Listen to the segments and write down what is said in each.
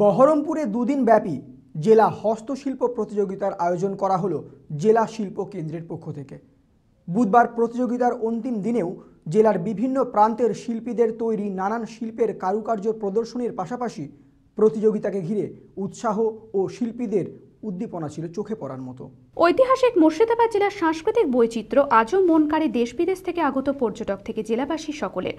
বহরমপুরে দুদিন ব্যাপী জেলা হস্তশিল্প প্রতিযোগিতার আয়োজন করা হলো জেলা শিল্প কেন্দ্রের পক্ষ থেকে বুধবার প্রতিযোগিতার অন্তিম দিনেও জেলার বিভিন্ন প্রান্তের শিল্পীদের তৈরি নানান শিল্পের কারুকার্য প্রদর্শনীর পাশাপাশি প্রতিযোগিতাকে ঘিরে উৎসাহ ও শিল্পীদের উদ্দীপনা ছিল চোখে পড়ার মতো ঐতিহাসিক মুর্শিদাবাদ জেলার সাংস্কৃতিক বৈচিত্র্য আজও মন কাড়ে দেশ বিদেশ থেকে আগত পর্যটক থেকে জেলাবাসী সকলের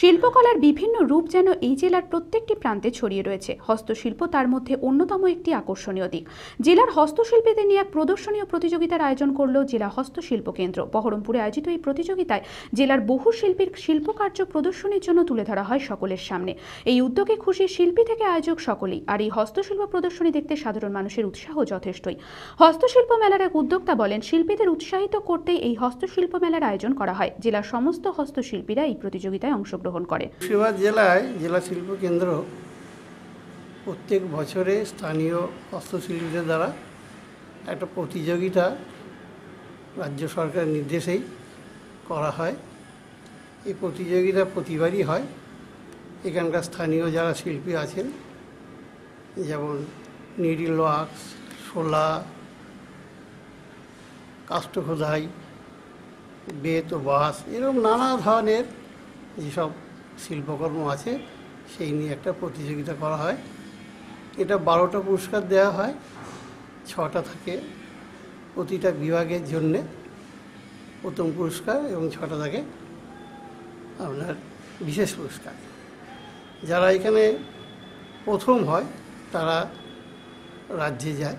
শিল্পকলার বিভিন্ন রূপ যেন এই জেলার প্রত্যেকটি প্রান্তে ছড়িয়ে রয়েছে হস্তশিল্প তার মধ্যে অন্যতম একটি আকর্ষণীয় দিক জেলার হস্তশিল্পীদের নিয়ে এক প্রদর্শনীয় প্রতিযোগিতার আয়োজন করল জেলা হস্তশিল্প কেন্দ্র বহরমপুরে আয়োজিত এই প্রতিযোগিতায় জেলার বহু শিল্পীর শিল্পকার্য প্রদর্শনীর জন্য তুলে ধরা হয় সকলের সামনে এই উদ্যোগে খুশি শিল্পী থেকে আয়োজক সকলেই আর এই হস্তশিল্প প্রদর্শনী দেখতে সাধারণ মানুষের উৎসাহ যথেষ্টই হস্তশিল্প মেলার এক উদ্যোক্তা বলেন শিল্পীদের উৎসাহিত করতে এই হস্তশিল্প মেলার আয়োজন করা হয় জেলার সমস্ত হস্তশিল্পীরা এই প্রতিযোগিতায় অংশগ্রহণ করে মুর্শিদাবাদ জেলায় জেলা শিল্প কেন্দ্র প্রত্যেক বছরে স্থানীয় হস্তশিল্পীদের দ্বারা একটা প্রতিযোগিতা রাজ্য সরকারের নির্দেশেই করা হয় এই প্রতিযোগিতা প্রতিবারই হয় এখানকার স্থানীয় যারা শিল্পী আছেন যেমন নিডিল ওয়ার্কস শোলা কাষ্ঠ খোদাই বেত বাস এরকম নানা ধরনের যেসব শিল্পকর্ম আছে সেই নিয়ে একটা প্রতিযোগিতা করা হয় এটা বারোটা পুরস্কার দেওয়া হয় ছটা থাকে প্রতিটা বিভাগের জন্যে প্রথম পুরস্কার এবং ছটা থাকে আপনার বিশেষ পুরস্কার যারা এখানে প্রথম হয় তারা রাজ্যে যায়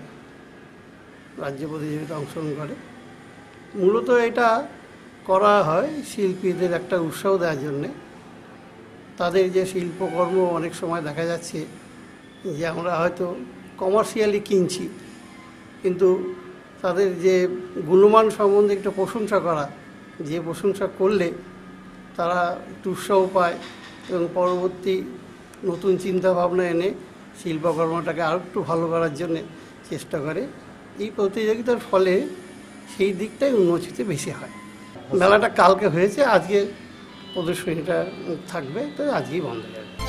রাজ্য প্রতিযোগিতা অংশগ্রহণ করে মূলত এটা করা হয় শিল্পীদের একটা উৎসাহ দেওয়ার জন্যে তাদের যে শিল্পকর্ম অনেক সময় দেখা যাচ্ছে যে আমরা হয়তো কমার্শিয়ালি কিনছি কিন্তু তাদের যে গুণমান সম্বন্ধে একটা প্রশংসা করা যে প্রশংসা করলে তারা একটু উৎসাহ পায় এবং পরবর্তী নতুন চিন্তাভাবনা এনে শিল্পকর্মটাকে আরও একটু ভালো করার জন্যে চেষ্টা করে এই প্রতিযোগিতার ফলে সেই দিকটাই উন্মোচিত বেশি হয় মেলাটা কালকে হয়েছে আজকে প্রদর্শনীটা থাকবে তো আজকেই বন্ধ যাবে